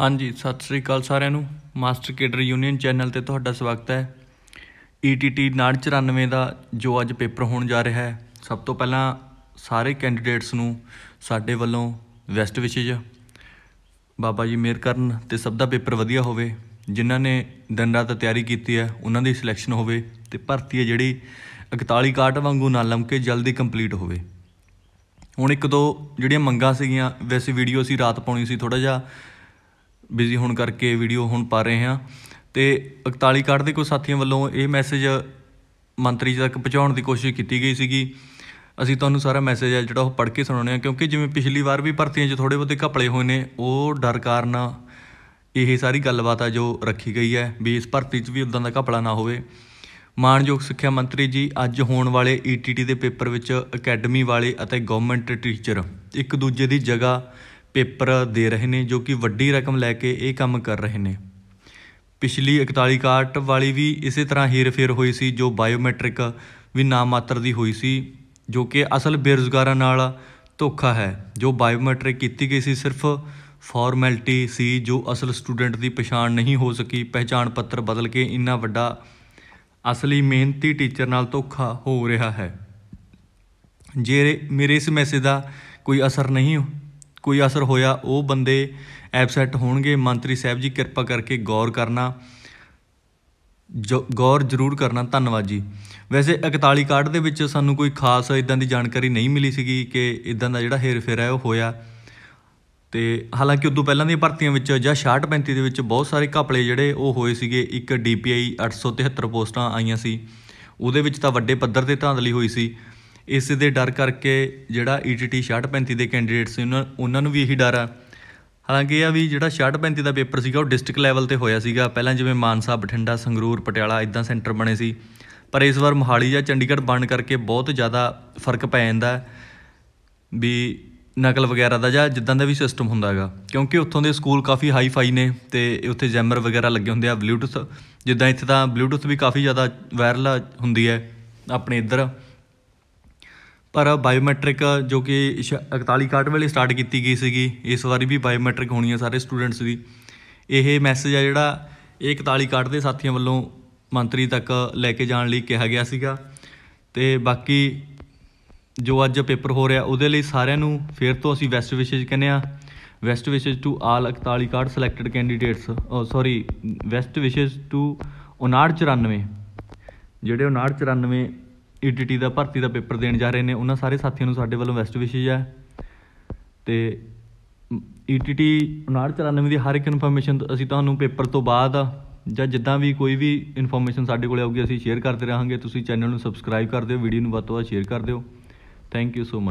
ਹਾਂਜੀ ਸਤਿ ਸ੍ਰੀ ਅਕਾਲ ਸਾਰਿਆਂ ਨੂੰ ਮਾਸਟਰ ਕੇਡਰ ਯੂਨੀਅਨ ਚੈਨਲ ਤੇ ਤੁਹਾਡਾ ਸਵਾਗਤ ਹੈ ETT 994 ਦਾ ਜੋ ਅੱਜ ਪੇਪਰ ਹੋਣ ਜਾ ਰਿਹਾ ਹੈ ਸਭ ਤੋਂ ਪਹਿਲਾਂ ਸਾਰੇ ਕੈਂਡੀਡੇਟਸ ਨੂੰ ਸਾਡੇ ਵੱਲੋਂ ਵੈਸਟ ਵਿਸ਼ੇਜ ਬਾਬਾ ਜੀ ਮਿਹਰ ਕਰਨ ਤੇ ਸਭ ਦਾ ਪੇਪਰ ਵਧੀਆ ਹੋਵੇ ਜਿਨ੍ਹਾਂ ਨੇ ਦਿਨ ਰਾਤ ਤਿਆਰੀ ਕੀਤੀ ਹੈ ਉਹਨਾਂ ਦੀ ਸਿਲੈਕਸ਼ਨ ਹੋਵੇ ਤੇ ਭਰਤੀ ਹੈ ਜਿਹੜੀ 41 ਕਾਟ ਵਾਂਗੂ ਨਾ ਲੰਮਕੇ ਜਲਦੀ ਕੰਪਲੀਟ ਹੋਵੇ ਹੁਣ ਇੱਕ ਦੋ ਜਿਹੜੀਆਂ ਮੰਗਾਂ ਸੀਗੀਆਂ ਵੈਸੇ ਵੀਡੀਓ ਸੀ ਰਾਤ ਪਾਉਣੀ ਸੀ ਥੋੜਾ ਜਿਹਾ ਬਿਜ਼ੀ ਹੋਣ ਕਰਕੇ ਵੀਡੀਓ ਹੁਣ ਪਾ ਰਹੇ ਹਾਂ ਤੇ 41 ਕਾਰਡ ਦੇ ਕੁਝ ਸਾਥੀਆਂ ਵੱਲੋਂ ਇਹ ਮੈਸੇਜ ਮੰਤਰੀ ਜੀ ਤੱਕ ਪਹੁੰਚਾਉਣ ਦੀ ਕੋਸ਼ਿਸ਼ ਕੀਤੀ ਗਈ ਸੀਗੀ ਅਸੀਂ ਤੁਹਾਨੂੰ ਸਾਰਾ ਮੈਸੇਜ ਹੈ ਜਿਹੜਾ ਉਹ ਪੜ੍ਹ ਕੇ ਸੁਣਾਉਣੇ ਆ ਕਿਉਂਕਿ ਜਿਵੇਂ ਪਿਛਲੀ ਵਾਰ ਵੀ ਭਰਤੀਆਂ 'ਚ ਥੋੜੇ ਬੋਧੇ ਘਪਲੇ ਹੋਏ ਨੇ ਉਹ ਡਰ ਕਾਰਨ ਇਹ ਸਾਰੀ ਗੱਲਬਾਤ ਆ ਜੋ ਰੱਖੀ ਗਈ ਹੈ ਵੀ ਇਸ ਭਰਤੀ 'ਚ ਵੀ ਉਦਾਂ ਦਾ ਘਪਲਾ ਨਾ ਹੋਵੇ ਮਾਨਯੋਗ ਸਿੱਖਿਆ ਮੰਤਰੀ ਜੀ ਅੱਜ ਹੋਣ ਵਾਲੇ ETT ਦੇ ਪੇਪਰ ਵਿੱਚ ਅਕੈਡਮੀ ਵਾਲੇ ਅਤੇ ਗਵਰਨਮੈਂਟ ਟੀਚਰ ਇੱਕ ਦੂਜੇ ਦੀ ਜਗ੍ਹਾ ਪੇਪਰ ਦੇ ਰਹੇ ਨੇ ਜੋ ਕਿ ਵੱਡੀ ਰਕਮ ਲੈ ਕੇ ਇਹ ਕੰਮ ਕਰ ਰਹੇ ਨੇ ਪਿਛਲੀ 41 ਕਾਰਟ ਵਾਲੀ ਵੀ ਇਸੇ ਤਰ੍ਹਾਂ ਹੇਰਫੇਰ ਹੋਈ ਸੀ ਜੋ ਬਾਇਓਮੈਟ੍ਰਿਕ ਵੀ ਨਾਮ ਮਾਤਰ ਦੀ ਹੋਈ ਸੀ ਜੋ ਕਿ ਅਸਲ ਬੇਰੁਜ਼ਗਾਰਾਂ ਨਾਲ ਧੋਖਾ ਹੈ ਜੋ ਬਾਇਓਮੈਟ੍ਰਿਕ ਕੀਤੀ ਗਈ ਸੀ ਸਿਰਫ ਫਾਰਮੈਲਟੀ ਸੀ ਜੋ ਅਸਲ ਸਟੂਡੈਂਟ ਦੀ ਪਛਾਣ ਨਹੀਂ ਹੋ ਸਕੀ ਪਹਿਚਾਣ ਪੱਤਰ ਬਦਲ ਕੇ ਇੰਨਾ ਵੱਡਾ ਅਸਲੀ ਮਿਹਨਤੀ ਟੀਚਰ ਨਾਲ ਧੋਖਾ ਹੋ ਰਿਹਾ ਹੈ ਜੇ ਮੇਰੇ ਇਸ ਮੈਸੇਜ ਦਾ ਕੋਈ ਅਸਰ ਨਹੀਂ ਕੋਈ ਅਸਰ ਹੋਇਆ ਉਹ ਬੰਦੇ ਐਬਸੈਂਟ ਹੋਣਗੇ ਮੰਤਰੀ ਸਾਹਿਬ ਜੀ ਕਿਰਪਾ ਕਰਕੇ ਗੌਰ ਕਰਨਾ ਗੌਰ ਜ਼ਰੂਰ ਕਰਨਾ ਧੰਨਵਾਦ ਜੀ ਵੈਸੇ 41 ਕਾਰਡ ਦੇ ਵਿੱਚ ਸਾਨੂੰ ਕੋਈ ਖਾਸ ਇਦਾਂ ਦੀ ਜਾਣਕਾਰੀ ਨਹੀਂ ਮਿਲੀ ਸੀਗੀ ਕਿ ਇਦਾਂ ਦਾ ਜਿਹੜਾ ਹੇਰਫੇਰ ਹੈ ਉਹ ਹੋਇਆ ਤੇ ਹਾਲਾਂਕਿ ਉਦੋਂ ਪਹਿਲਾਂ ਦੀਆਂ ਭਰਤੀਆਂ ਵਿੱਚ ਜਾਂ 65 35 ਦੇ ਵਿੱਚ ਬਹੁਤ ਸਾਰੇ ਘਪਲੇ ਜਿਹੜੇ ਉਹ ਹੋਏ ਸੀਗੇ ਇੱਕ ਡੀਪੀਆਈ 873 ਪੋਸਟਾਂ ਆਈਆਂ ਸੀ ਉਹਦੇ ਵਿੱਚ ਤਾਂ ਵੱਡੇ ਪੱਧਰ ਤੇ ਧਾਂਦਲੀ ਹੋਈ ਸੀ ਇਸ ਦੇ ਡਰ ਕਰਕੇ ਜਿਹੜਾ ETT 635 ਦੇ ਕੈਂਡੀਡੇਟ ਸੀ ਉਹਨਾਂ ਉਹਨਾਂ ਨੂੰ ਵੀ ਇਹੀ ਡਰ ਆ ਹਾਲਾਂਕਿ ਇਹ ਆ ਵੀ ਜਿਹੜਾ 635 ਦਾ ਪੇਪਰ ਸੀਗਾ ਉਹ ਡਿਸਟ੍ਰਿਕਟ ਲੈਵਲ ਤੇ ਹੋਇਆ ਸੀਗਾ ਪਹਿਲਾਂ ਜਿਵੇਂ ਮਾਨਸਾ ਬਠਿੰਡਾ ਸੰਗਰੂਰ ਪਟਿਆਲਾ ਇਦਾਂ ਸੈਂਟਰ ਬਣੇ ਸੀ ਪਰ ਇਸ ਵਾਰ ਮੋਹਾਲੀ ਜਾਂ ਚੰਡੀਗੜ੍ਹ ਬਣ ਕਰਕੇ ਬਹੁਤ ਜ਼ਿਆਦਾ ਫਰਕ ਪੈ ਜਾਂਦਾ ਵੀ ਨਕਲ ਵਗੈਰਾ ਦਾ ਜਾਂ ਜਿੱਦਾਂ ਦਾ ਵੀ ਸਿਸਟਮ ਹੁੰਦਾ ਹੈਗਾ ਕਿਉਂਕਿ ਉੱਥੋਂ ਦੇ ਸਕੂਲ ਕਾਫੀ ਹਾਈ ਫਾਈ ਨੇ ਤੇ ਉੱਥੇ ਜੈਮਰ ਵਗੈਰਾ ਲੱਗੇ ਹੁੰਦੇ ਆ ਬਲੂਟੁੱਥ ਜਿੱਦਾਂ ਇੱਥੇ ਤਾਂ ਬਲੂਟੁੱਥ ਵੀ ਕਾਫੀ ਜ਼ਿਆਦਾ ਵਾਇਰਲ ਹੁੰਦੀ ਹੈ ਆਪਣੇ ਇੱਧਰ ਪਰ ਬਾਇਓਮੈਟ੍ਰਿਕ ਜੋ ਕਿ 41 61 ਵੇਲੇ ਸਟਾਰਟ ਕੀਤੀ ਗਈ ਸੀਗੀ ਇਸ ਵਾਰੀ ਵੀ ਬਾਇਓਮੈਟ੍ਰਿਕ ਹੋਣੀ ਹੈ ਸਾਰੇ ਸਟੂਡੈਂਟਸ ਦੀ ਇਹ ਮੈਸੇਜ ਆ ਜਿਹੜਾ ਇਹ 41 61 ਦੇ ਸਾਥੀਆਂ ਵੱਲੋਂ ਮੰਤਰੀ ਤੱਕ ਲੈ ਕੇ ਜਾਣ ਲਈ ਕਿਹਾ ਗਿਆ ਸੀਗਾ ਤੇ ਬਾਕੀ ਜੋ ਅੱਜ ਪੇਪਰ ਹੋ ਰਿਹਾ ਉਹਦੇ ਲਈ ਸਾਰਿਆਂ ਨੂੰ ਫੇਰ ਤੋਂ ਅਸੀਂ ਵੈਸਟ ਵਿਸ਼ੇਜ ਕਹਿੰਦੇ ਆ best wishes to all 41 card selected candidates sorry best wishes to 5994 ਜਿਹੜੇ 5994 ਈਟੀਟੀ e ਦਾ ਭਰਤੀ ਦਾ ਪੇਪਰ ਦੇਣ ਜਾ ਰਹੇ ਨੇ ਉਹਨਾਂ ਸਾਰੇ ਸਾਥੀਆਂ ਨੂੰ ਸਾਡੇ ਵੱਲੋਂ ਬੈਸਟ ਵਿਸ਼ੇਸ ਹੈ ਤੇ ਈਟੀਟੀ e 99 ਦੀ ਹਰ ਇੱਕ ਇਨਫੋਰਮੇਸ਼ਨ ਅਸੀਂ ਤੁਹਾਨੂੰ ਪੇਪਰ ਤੋਂ ਬਾਅਦ ਜਾਂ ਜਿੱਦਾਂ ਵੀ ਕੋਈ ਵੀ ਇਨਫੋਰਮੇਸ਼ਨ ਸਾਡੇ ਕੋਲੇ ਆਊਗੀ ਅਸੀਂ ਸ਼ੇਅਰ ਕਰਦੇ ਰਹਾਂਗੇ ਤੁਸੀਂ ਚੈਨਲ ਨੂੰ ਸਬਸਕ੍ਰਾਈਬ ਕਰ ਦਿਓ ਵੀਡੀਓ ਨੂੰ ਵੱਧ ਤੋਂ ਵੱਧ ਸ਼ੇਅਰ ਕਰ ਦਿਓ ਥੈਂਕ ਯੂ ਸੋ ਮਚ